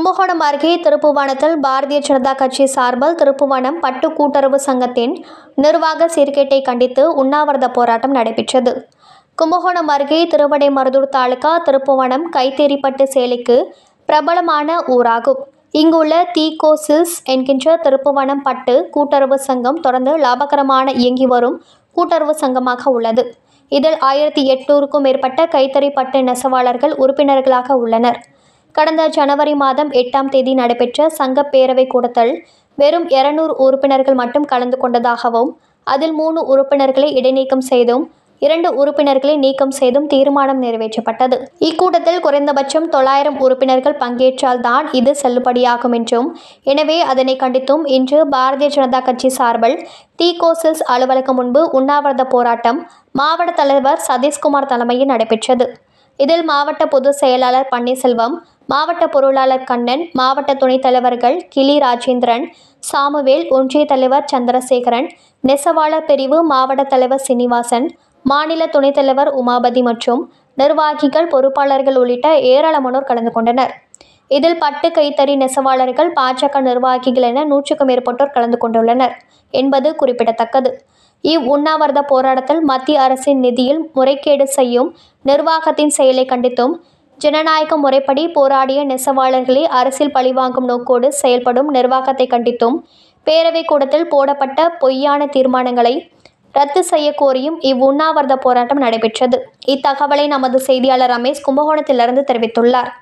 கும்பகோணம் அருகே திருப்புவனத்தில் பாரதிய ஜனதா கட்சி சார்பில் திருப்புவனம் பட்டு கூட்டுறவு சங்கத்தின் நிர்வாக சீர்கேட்டை கண்டித்து உண்ணாவிரத போராட்டம் நடைபெற்றது கும்பகோணம் அருகே திருவடை மருதூர் தாலுகா திருப்புவனம் கைத்தேரிப்பட்டு சேலைக்கு பிரபலமான ஊராகும் இங்குள்ள தீகோசிஸ் என்கின்ற திருப்புவனம் பட்டு கூட்டுறவு சங்கம் தொடர்ந்து லாபகரமான இயங்கி வரும் கூட்டுறவு சங்கமாக உள்ளது இதில் ஆயிரத்தி எட்நூறுக்கும் மேற்பட்ட கைத்தறி பட்டு நெசவாளர்கள் உறுப்பினர்களாக உள்ளனர் கடந்த ஜனவரி மாதம் எட்டாம் தேதி நடைபெற்ற சங்க பேரவை கூட்டத்தில் வெறும் இருநூறு உறுப்பினர்கள் மட்டும் கலந்து கொண்டதாகவும் அதில் மூணு உறுப்பினர்களை இடைநீக்கம் செய்தும் இரண்டு உறுப்பினர்களை நீக்கம் செய்தும் தீர்மானம் நிறைவேற்றப்பட்டது இக்கூட்டத்தில் குறைந்தபட்சம் தொள்ளாயிரம் உறுப்பினர்கள் பங்கேற்றால்தான் இது செல்லுபடியாகும் என்றும் எனவே அதனை கண்டித்தும் இன்று பாரதிய ஜனதா கட்சி சார்பில் டிகோசில்ஸ் அலுவலகம் முன்பு உண்ணாவிரத போராட்டம் மாவட்ட தலைவர் சதீஷ்குமார் தலைமையில் நடைபெற்றது இதில் மாவட்ட பொதுச் செயலாளர் பன்னீர்செல்வம் மாவட்ட பொருளாளர் கண்ணன் மாவட்ட துணைத் தலைவர்கள் கிளி ராஜேந்திரன் சாமுவேல் ஒன்றிய தலைவர் சந்திரசேகரன் நெசவாளர் பிரிவு மாவட்ட தலைவர் சீனிவாசன் மாநில துணைத் தலைவர் உமாபதி மற்றும் நிர்வாகிகள் பொறுப்பாளர்கள் உள்ளிட்ட ஏராளமானோர் கலந்து கொண்டனர் இதில் பட்டு கைத்தறி நெசவாளர்கள் பாஜக நிர்வாகிகள் என நூற்றுக்கும் மேற்பட்டோர் கலந்து கொண்டுள்ளனர் என்பது குறிப்பிடத்தக்கது இவ் உண்ணாவிரத போராட்டத்தில் மத்திய அரசின் நிதியில் முறைகேடு செய்யும் நிர்வாகத்தின் செயலை கண்டித்தும் ஜனநாயக முறைப்படி போராடிய நெசவாளர்களை அரசியல் பழிவாங்கும் நோக்கோடு செயல்படும் நிர்வாகத்தை கண்டித்தும் பேரவைக் கூடத்தில் போடப்பட்ட பொய்யான தீர்மானங்களை ரத்து செய்ய கோரியும் இவ்வுண்ணாவிரத போராட்டம் நடைபெற்றது இத்தகவலை நமது செய்தியாளர் ரமேஷ் கும்பகோணத்திலிருந்து தெரிவித்துள்ளார்